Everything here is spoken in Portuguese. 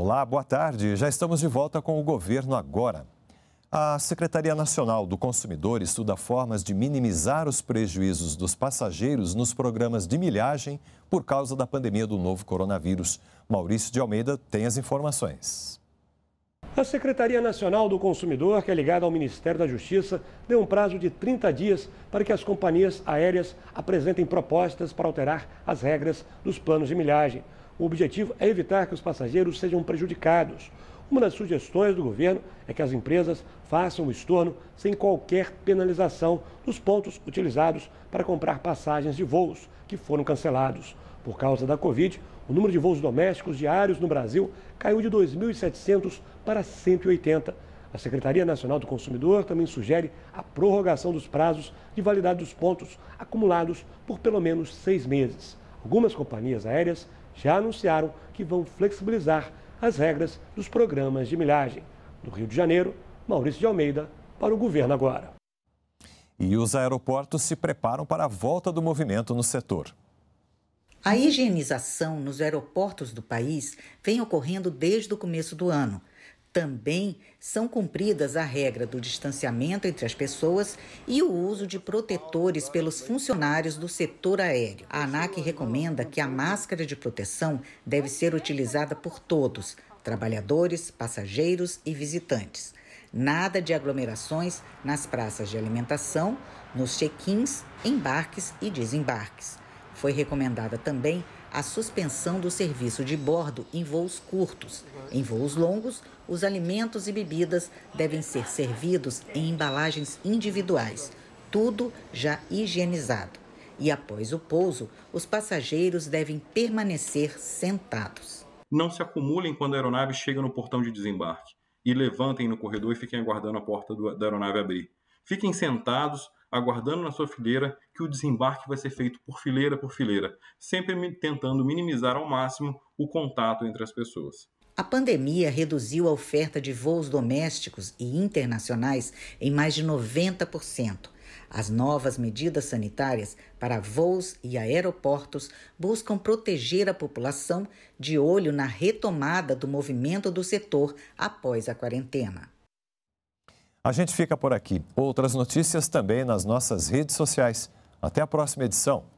Olá, boa tarde. Já estamos de volta com o governo agora. A Secretaria Nacional do Consumidor estuda formas de minimizar os prejuízos dos passageiros nos programas de milhagem por causa da pandemia do novo coronavírus. Maurício de Almeida tem as informações. A Secretaria Nacional do Consumidor, que é ligada ao Ministério da Justiça, deu um prazo de 30 dias para que as companhias aéreas apresentem propostas para alterar as regras dos planos de milhagem. O objetivo é evitar que os passageiros sejam prejudicados. Uma das sugestões do governo é que as empresas façam o estorno sem qualquer penalização dos pontos utilizados para comprar passagens de voos que foram cancelados. Por causa da Covid, o número de voos domésticos diários no Brasil caiu de 2.700 para 180. A Secretaria Nacional do Consumidor também sugere a prorrogação dos prazos de validade dos pontos acumulados por pelo menos seis meses. Algumas companhias aéreas já anunciaram que vão flexibilizar as regras dos programas de milhagem. Do Rio de Janeiro, Maurício de Almeida, para o governo agora. E os aeroportos se preparam para a volta do movimento no setor. A higienização nos aeroportos do país vem ocorrendo desde o começo do ano. Também são cumpridas a regra do distanciamento entre as pessoas e o uso de protetores pelos funcionários do setor aéreo. A ANAC recomenda que a máscara de proteção deve ser utilizada por todos, trabalhadores, passageiros e visitantes. Nada de aglomerações nas praças de alimentação, nos check-ins, embarques e desembarques. Foi recomendada também a suspensão do serviço de bordo em voos curtos. Em voos longos, os alimentos e bebidas devem ser servidos em embalagens individuais, tudo já higienizado. E após o pouso, os passageiros devem permanecer sentados. Não se acumulem quando a aeronave chega no portão de desembarque e levantem no corredor e fiquem aguardando a porta do, da aeronave abrir. Fiquem sentados aguardando na sua fileira que o desembarque vai ser feito por fileira por fileira, sempre tentando minimizar ao máximo o contato entre as pessoas. A pandemia reduziu a oferta de voos domésticos e internacionais em mais de 90%. As novas medidas sanitárias para voos e aeroportos buscam proteger a população de olho na retomada do movimento do setor após a quarentena. A gente fica por aqui. Outras notícias também nas nossas redes sociais. Até a próxima edição.